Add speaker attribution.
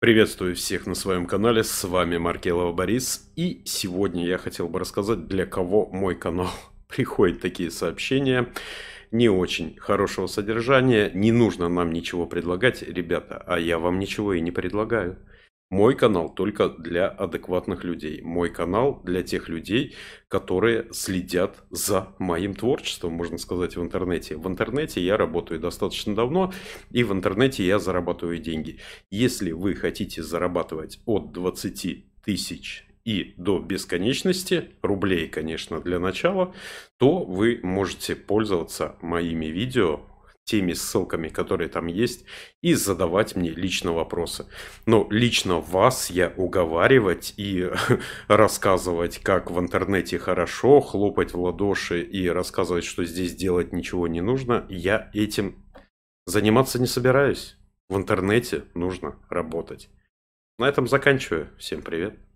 Speaker 1: Приветствую всех на своем канале, с вами Маркелова Борис, и сегодня я хотел бы рассказать, для кого мой канал приходят такие сообщения. Не очень хорошего содержания, не нужно нам ничего предлагать, ребята, а я вам ничего и не предлагаю. Мой канал только для адекватных людей. Мой канал для тех людей, которые следят за моим творчеством, можно сказать, в интернете. В интернете я работаю достаточно давно, и в интернете я зарабатываю деньги. Если вы хотите зарабатывать от 20 тысяч и до бесконечности, рублей, конечно, для начала, то вы можете пользоваться моими видео теми ссылками, которые там есть, и задавать мне лично вопросы. Но лично вас я уговаривать и рассказывать, как в интернете хорошо, хлопать в ладоши и рассказывать, что здесь делать ничего не нужно, я этим заниматься не собираюсь. В интернете нужно работать. На этом заканчиваю. Всем привет.